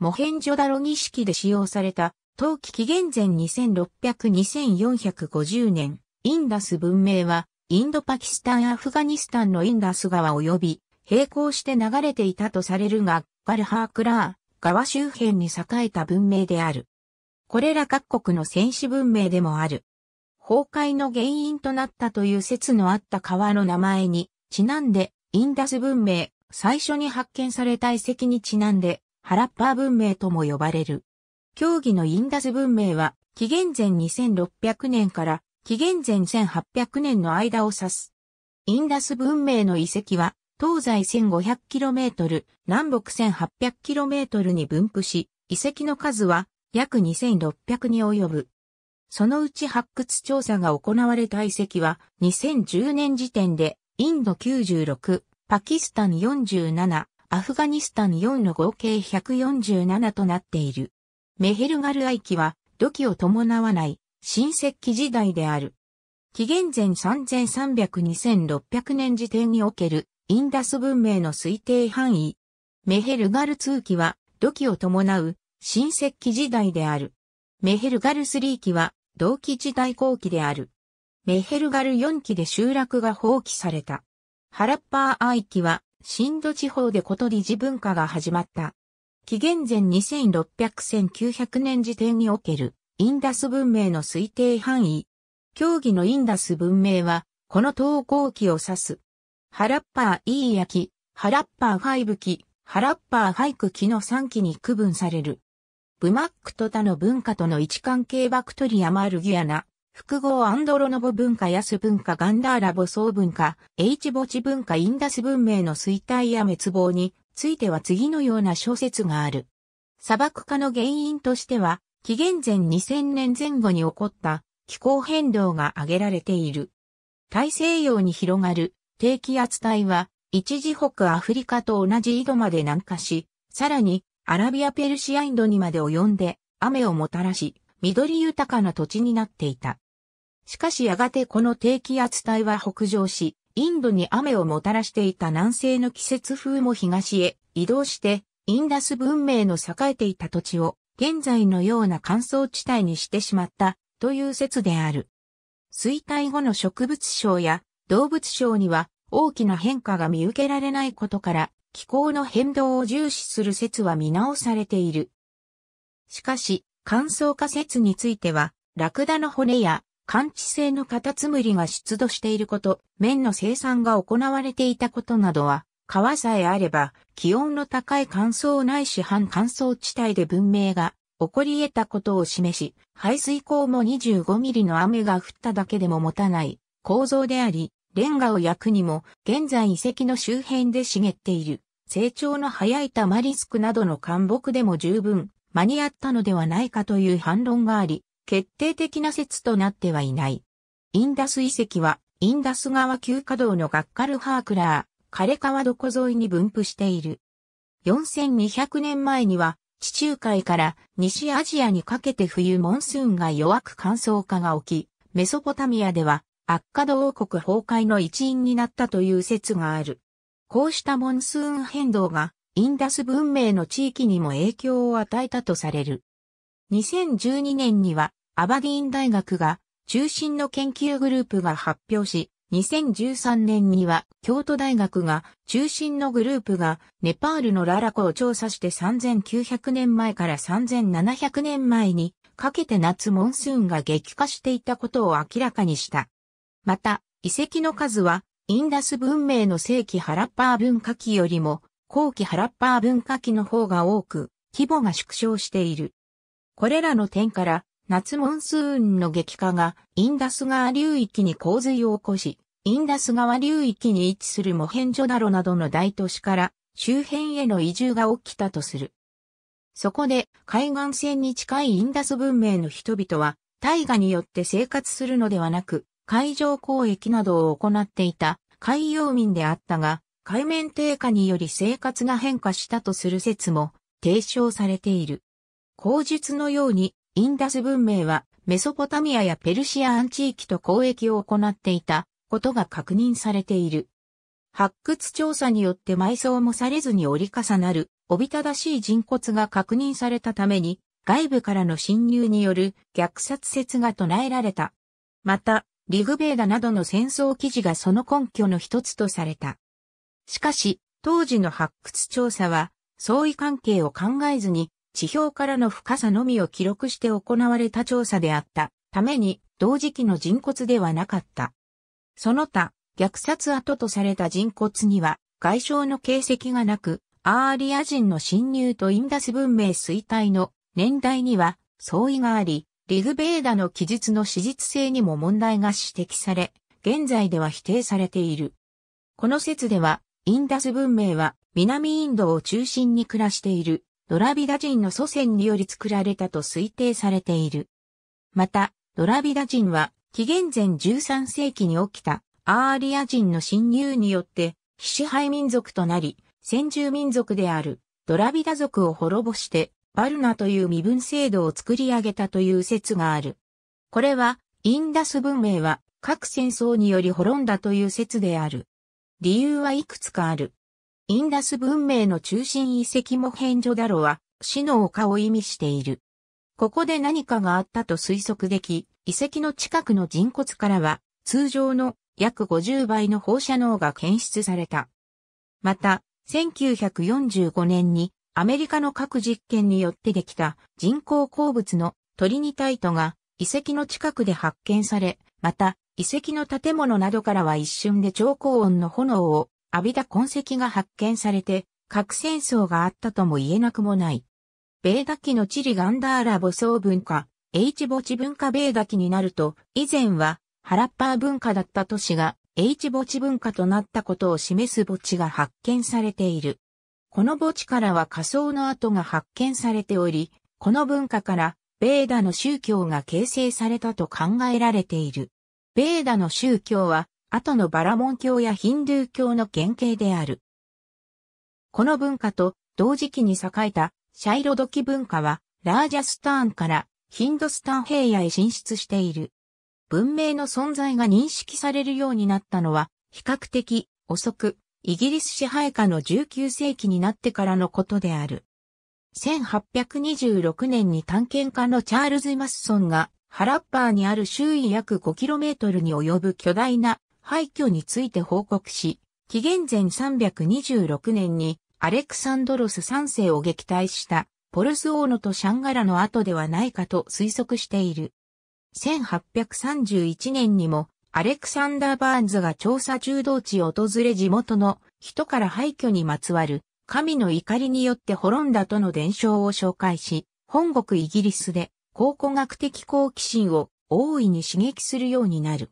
モヘンジョダロ儀式で使用された、当期紀元前2600-2450年、インダス文明は、インドパキスタン・アフガニスタンのインダス川及び、並行して流れていたとされるが、ガルハークラー、川周辺に栄えた文明である。これら各国の戦士文明でもある。崩壊の原因となったという説のあった川の名前に、ちなんで、インダス文明、最初に発見された遺跡にちなんで、ハラッパー文明とも呼ばれる。競技のインダス文明は、紀元前2600年から紀元前1800年の間を指す。インダス文明の遺跡は、東西 1500km、南北 1800km に分布し、遺跡の数は約2600に及ぶ。そのうち発掘調査が行われた遺跡は2010年時点でインド96、パキスタン47、アフガニスタン4の合計147となっている。メヘルガルアイキは、土器を伴わない、新石器時代である。紀元前3300-2600年時点における、インダス文明の推定範囲。メヘルガル2期は、土器を伴う、新石器時代である。メヘルガル3期は、同期時代後期である。メヘルガル4期で集落が放棄された。ハラッパーアイキは、新土地方でこと理事文化が始まった。紀元前2600-1900年時点におけるインダス文明の推定範囲。競技のインダス文明は、この投稿期を指す。ハラッパーイーヤ期、ハラッパーファイブ期、ハラッパーファイク期の3期に区分される。ブマックと他の文化との位置関係バクトリアマルギアナ、複合アンドロノボ文化ヤス文化ガンダーラボ総文化、H 墓地文化インダス文明の衰退や滅亡については次のような小説がある。砂漠化の原因としては、紀元前2000年前後に起こった気候変動が挙げられている。大西洋に広がる低気圧帯は一時北アフリカと同じ緯度まで南下し、さらにアラビアペルシアインドにまで及んで雨をもたらし、緑豊かな土地になっていた。しかしやがてこの低気圧帯は北上し、インドに雨をもたらしていた南西の季節風も東へ移動して、インダス文明の栄えていた土地を現在のような乾燥地帯にしてしまったという説である。衰退後の植物症や動物症には大きな変化が見受けられないことから気候の変動を重視する説は見直されている。しかし乾燥化説についてはラクダの骨や感知性のカタツムリが出土していること、綿の生産が行われていたことなどは、川さえあれば、気温の高い乾燥ないし半乾燥地帯で文明が起こり得たことを示し、排水口も25ミリの雨が降っただけでも持たない構造であり、レンガを焼くにも、現在遺跡の周辺で茂っている、成長の早いタマリスクなどの干木でも十分間に合ったのではないかという反論があり、決定的な説となってはいない。インダス遺跡は、インダス川急河道のガッカルハークラー、枯川床沿いに分布している。4200年前には、地中海から西アジアにかけて冬モンスーンが弱く乾燥化が起き、メソポタミアでは、アッカド王国崩壊の一因になったという説がある。こうしたモンスーン変動が、インダス文明の地域にも影響を与えたとされる。2012年には、アバディーン大学が中心の研究グループが発表し、2013年には京都大学が中心のグループがネパールのララ湖を調査して3900年前から3700年前にかけて夏モンスーンが激化していたことを明らかにした。また、遺跡の数はインダス文明の世紀ハラッパー文化期よりも後期ハラッパー文化期の方が多く規模が縮小している。これらの点から夏モンスーンの激化がインダス川流域に洪水を起こし、インダス川流域に位置するモヘンジョダロなどの大都市から周辺への移住が起きたとする。そこで海岸線に近いインダス文明の人々は大河によって生活するのではなく海上交易などを行っていた海洋民であったが海面低下により生活が変化したとする説も提唱されている。口述のようにインダス文明はメソポタミアやペルシアアン地域と交易を行っていたことが確認されている。発掘調査によって埋葬もされずに折り重なるおびただしい人骨が確認されたために外部からの侵入による虐殺説が唱えられた。また、リグベーダなどの戦争記事がその根拠の一つとされた。しかし、当時の発掘調査は、相違関係を考えずに地表からの深さのみを記録して行われた調査であったために同時期の人骨ではなかった。その他、虐殺跡とされた人骨には外傷の形跡がなく、アーリア人の侵入とインダス文明衰退の年代には相違があり、リグベーダの記述の史実性にも問題が指摘され、現在では否定されている。この説では、インダス文明は南インドを中心に暮らしているドラビダ人の祖先により作られたと推定されている。また、ドラビダ人は、紀元前13世紀に起きたアーリア人の侵入によって、非支配民族となり、先住民族であるドラビダ族を滅ぼして、バルナという身分制度を作り上げたという説がある。これは、インダス文明は各戦争により滅んだという説である。理由はいくつかある。インダス文明の中心遺跡も返ジョダロは、死の丘を意味している。ここで何かがあったと推測でき、遺跡の近くの人骨からは、通常の約50倍の放射能が検出された。また、1945年にアメリカの各実験によってできた人工鉱物のトリニタイトが遺跡の近くで発見され、また遺跡の建物などからは一瞬で超高温の炎を浴びた痕跡が発見されて、核戦争があったとも言えなくもない。ベーダ期のチリガンダーラ母層文化、H 墓地文化ベーダ期になると、以前はハラッパー文化だった都市が、H 墓地文化となったことを示す墓地が発見されている。この墓地からは仮想の跡が発見されており、この文化からベーダの宗教が形成されたと考えられている。ベーダの宗教は後のバラモン教やヒンドゥー教の原型である。この文化と同時期に栄えたシャイロドキ文化はラージャスターンからヒンドスタン平野へ進出している。文明の存在が認識されるようになったのは比較的遅くイギリス支配下の19世紀になってからのことである。1826年に探検家のチャールズ・マッソンがハラッパーにある周囲約 5km に及ぶ巨大な廃墟について報告し、紀元前326年にアレクサンドロス3世を撃退したポルスオーノとシャンガラの後ではないかと推測している。1831年にもアレクサンダー・バーンズが調査中道地を訪れ地元の人から廃墟にまつわる神の怒りによって滅んだとの伝承を紹介し、本国イギリスで考古学的好奇心を大いに刺激するようになる。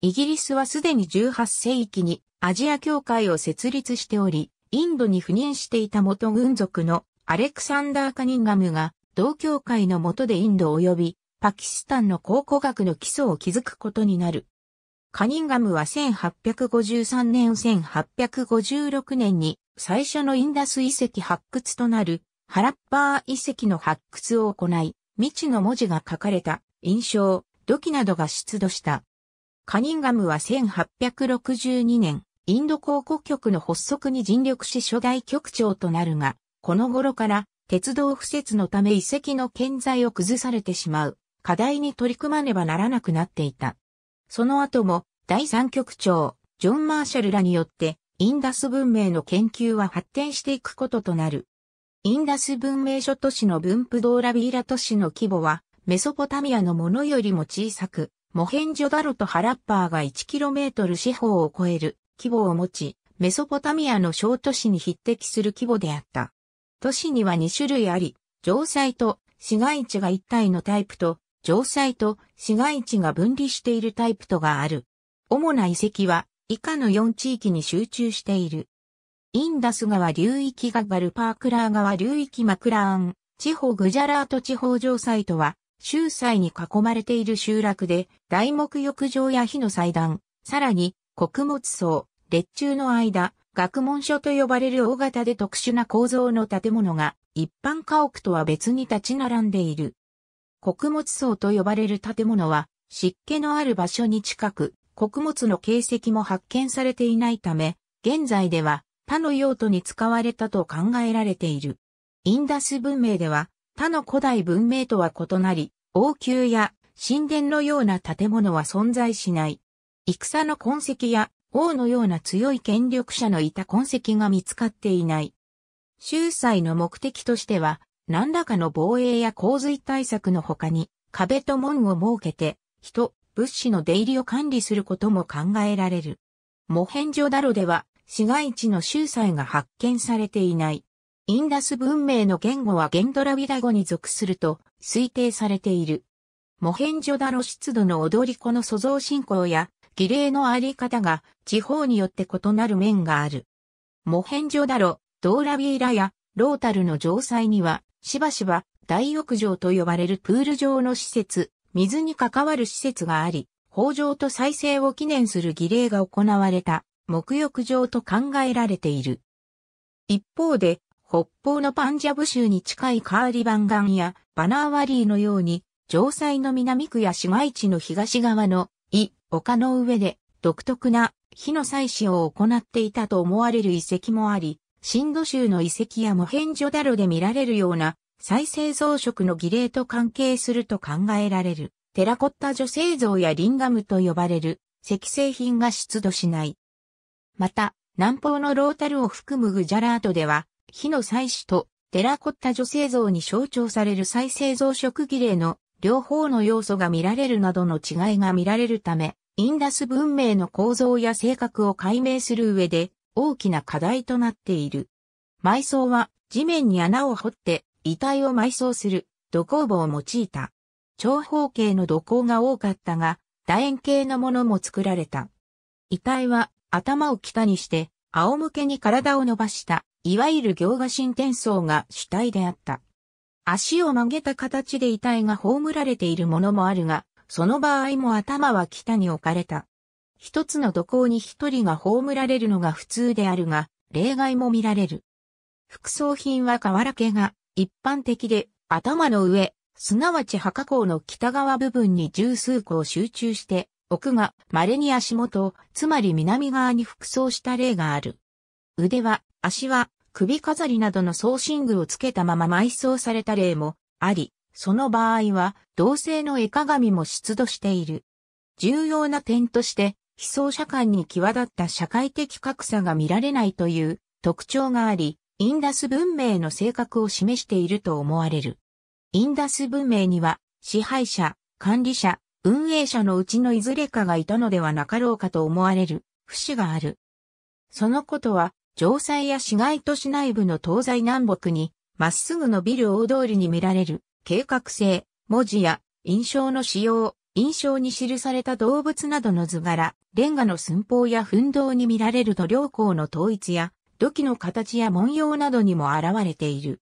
イギリスはすでに18世紀にアジア協会を設立しており、インドに赴任していた元軍属のアレクサンダー・カニンガムが同協会の下でインド及びパキスタンの考古学の基礎を築くことになる。カニンガムは1853年1856年に最初のインダス遺跡発掘となるハラッパー遺跡の発掘を行い、未知の文字が書かれた印象、土器などが出土した。カニンガムは1862年、インド考古局の発足に尽力し初代局長となるが、この頃から鉄道不設のため遺跡の建材を崩されてしまう課題に取り組まねばならなくなっていた。その後も第三局長、ジョン・マーシャルらによってインダス文明の研究は発展していくこととなる。インダス文明諸都市の分布ドーラビーラ都市の規模はメソポタミアのものよりも小さく、モヘンジョダロとハラッパーが 1km 四方を超える規模を持ち、メソポタミアの小都市に匹敵する規模であった。都市には2種類あり、城塞と市街地が一体のタイプと、城塞と市街地が分離しているタイプとがある。主な遺跡は以下の4地域に集中している。インダス川流域がガルパークラー川流域マクラーン、地方グジャラート地方城塞とは周祭に囲まれている集落で、大木浴場や火の祭壇、さらに、穀物層、列中の間、学問所と呼ばれる大型で特殊な構造の建物が、一般家屋とは別に立ち並んでいる。穀物層と呼ばれる建物は、湿気のある場所に近く、穀物の形跡も発見されていないため、現在では、他の用途に使われたと考えられている。インダス文明では、他の古代文明とは異なり、王宮や神殿のような建物は存在しない。戦の痕跡や王のような強い権力者のいた痕跡が見つかっていない。秀才の目的としては、何らかの防衛や洪水対策の他に、壁と門を設けて、人、物資の出入りを管理することも考えられる。モヘンジョダロでは、市街地の秀才が発見されていない。インダス文明の言語はゲンドラビダ語に属すると推定されている。モヘンジョダロ湿度の踊り子の創造信仰や儀礼のあり方が地方によって異なる面がある。モヘンジョダロ、ドーラビーラやロータルの城塞にはしばしば大浴場と呼ばれるプール上の施設、水に関わる施設があり、豊穣と再生を記念する儀礼が行われた、沐浴場と考えられている。一方で、北方のパンジャブ州に近いカーリバンガンやバナーワリーのように、城塞の南区や市街地の東側の、い、丘の上で、独特な火の採取を行っていたと思われる遺跡もあり、シンド州の遺跡やモヘンジョダロで見られるような再生増殖の儀礼と関係すると考えられる、テラコッタ女性像やリンガムと呼ばれる石製品が出土しない。また、南方のロータルを含むグジャラートでは、火の祭祀とテラコッタ女性像に象徴される再生造食儀礼の両方の要素が見られるなどの違いが見られるため、インダス文明の構造や性格を解明する上で大きな課題となっている。埋葬は地面に穴を掘って遺体を埋葬する土工房を用いた。長方形の土工が多かったが、楕円形のものも作られた。遺体は頭を北にして、仰向けに体を伸ばしたいわゆる行画神転送が主体であった。足を曲げた形で遺体が葬られているものもあるが、その場合も頭は北に置かれた。一つの土坑に一人が葬られるのが普通であるが、例外も見られる。服装品は瓦毛が一般的で、頭の上、すなわち墓口の北側部分に十数個を集中して、奥が稀に足元、つまり南側に服装した例がある。腕は足は首飾りなどの装身具をつけたまま埋葬された例もあり、その場合は同性の絵鏡も出土している。重要な点として、被葬者間に際立った社会的格差が見られないという特徴があり、インダス文明の性格を示していると思われる。インダス文明には支配者、管理者、運営者のうちのいずれかがいたのではなかろうかと思われる節がある。そのことは城塞や市街都市内部の東西南北に、まっすぐ伸びる大通りに見られる、計画性、文字や、印象の使用、印象に記された動物などの図柄、レンガの寸法や奮闘に見られる塗両工の統一や、土器の形や文様などにも現れている。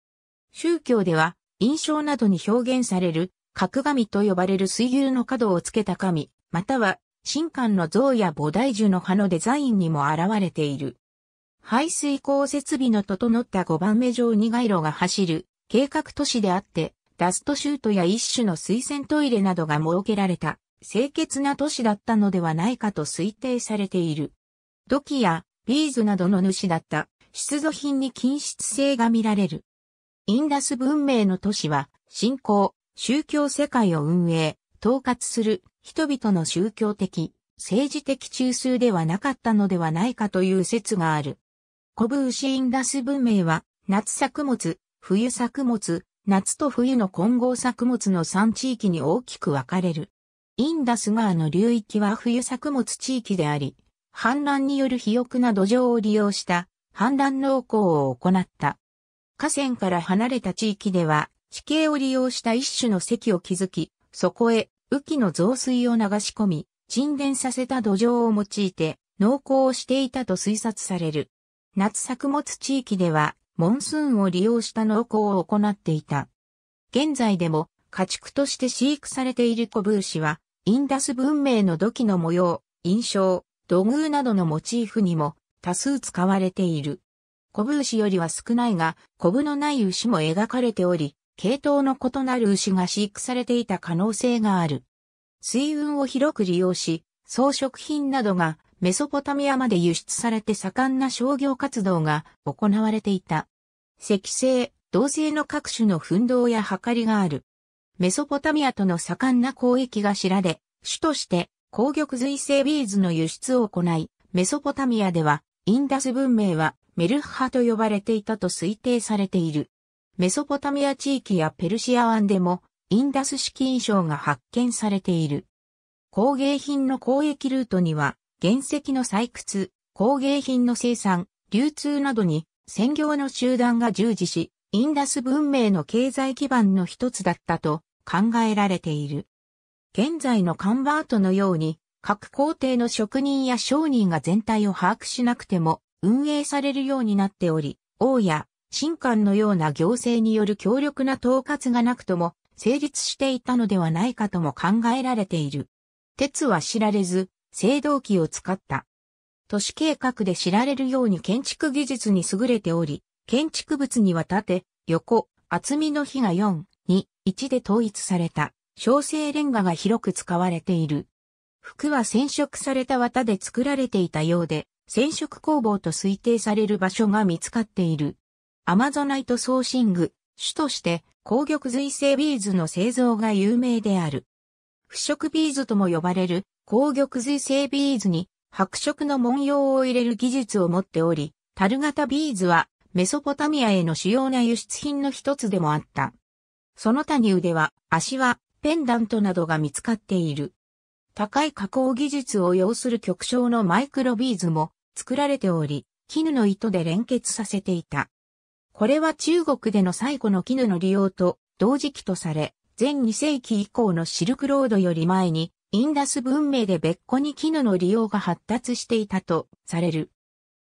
宗教では、印象などに表現される、角神と呼ばれる水牛の角をつけた神、または、神官の像や菩提樹の葉のデザインにも現れている。排水口設備の整った5番目上に街路が走る計画都市であって、ダストシュートや一種の水洗トイレなどが設けられた清潔な都市だったのではないかと推定されている。土器やビーズなどの主だった出土品に均質性が見られる。インダス文明の都市は信仰、宗教世界を運営、統括する人々の宗教的、政治的中枢ではなかったのではないかという説がある。古ブシインダス文明は、夏作物、冬作物、夏と冬の混合作物の3地域に大きく分かれる。インダス川の流域は冬作物地域であり、氾濫による肥沃な土壌を利用した氾濫農耕を行った。河川から離れた地域では、地形を利用した一種の堰を築き、そこへ雨季の増水を流し込み、沈殿させた土壌を用いて農耕をしていたと推察される。夏作物地域では、モンスーンを利用した農耕を行っていた。現在でも、家畜として飼育されているコブーシは、インダス文明の土器の模様、印象、土偶などのモチーフにも多数使われている。コブ氏よりは少ないが、コブのない牛も描かれており、系統の異なる牛が飼育されていた可能性がある。水運を広く利用し、装飾品などがメソポタミアまで輸出されて盛んな商業活動が行われていた。石製、銅製の各種の奮闘や計りがある。メソポタミアとの盛んな交易が知られ、主として紅玉髄製ビーズの輸出を行い、メソポタミアではインダス文明はメルッハと呼ばれていたと推定されている。メソポタミア地域やペルシア湾でもインダス式印象が発見されている。工芸品の交易ルートには原石の採掘、工芸品の生産、流通などに専業の集団が従事し、インダス文明の経済基盤の一つだったと考えられている。現在のカンバートのように、各工程の職人や商人が全体を把握しなくても運営されるようになっており、王や新官のような行政による強力な統括がなくとも成立していたのではないかとも考えられている。鉄は知られず、青銅器を使った。都市計画で知られるように建築技術に優れており、建築物には縦、横、厚みの比が4、2、1で統一された、小生レンガが広く使われている。服は染色された綿で作られていたようで、染色工房と推定される場所が見つかっている。アマゾナイトソーシング、主として、紅玉髄性ビーズの製造が有名である。不織ビーズとも呼ばれる紅玉髄性ビーズに白色の文様を入れる技術を持っており、樽型ビーズはメソポタミアへの主要な輸出品の一つでもあった。その他に腕は、足は、ペンダントなどが見つかっている。高い加工技術を要する極小のマイクロビーズも作られており、絹の糸で連結させていた。これは中国での最古の絹の利用と同時期とされ、前2世紀以降のシルクロードより前にインダス文明で別個に絹の利用が発達していたとされる。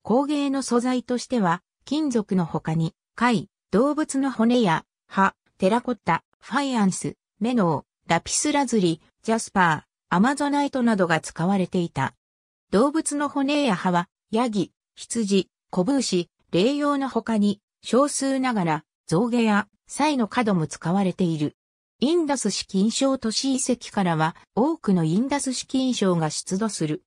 工芸の素材としては、金属の他に、貝、動物の骨や、歯、テラコッタ、ファイアンス、メノー、ラピスラズリ、ジャスパー、アマゾナイトなどが使われていた。動物の骨や歯は、ヤギ、羊、コブーシ、霊用の他に、少数ながら、象牙や、サイの角も使われている。インダス式印象都市遺跡からは多くのインダス式印象が出土する。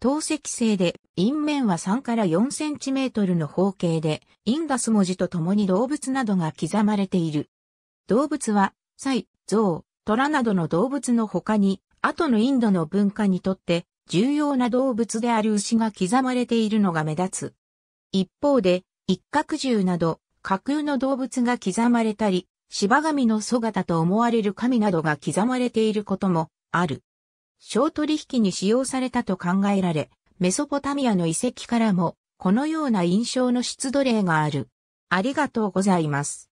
透析性で、陰面は3から4センチメートルの方形で、インダス文字とともに動物などが刻まれている。動物は、サイ、ゾウ、トラなどの動物の他に、後のインドの文化にとって重要な動物である牛が刻まれているのが目立つ。一方で、一角獣など架空の動物が刻まれたり、芝神の姿と思われる神などが刻まれていることもある。小取引に使用されたと考えられ、メソポタミアの遺跡からも、このような印象の出土例がある。ありがとうございます。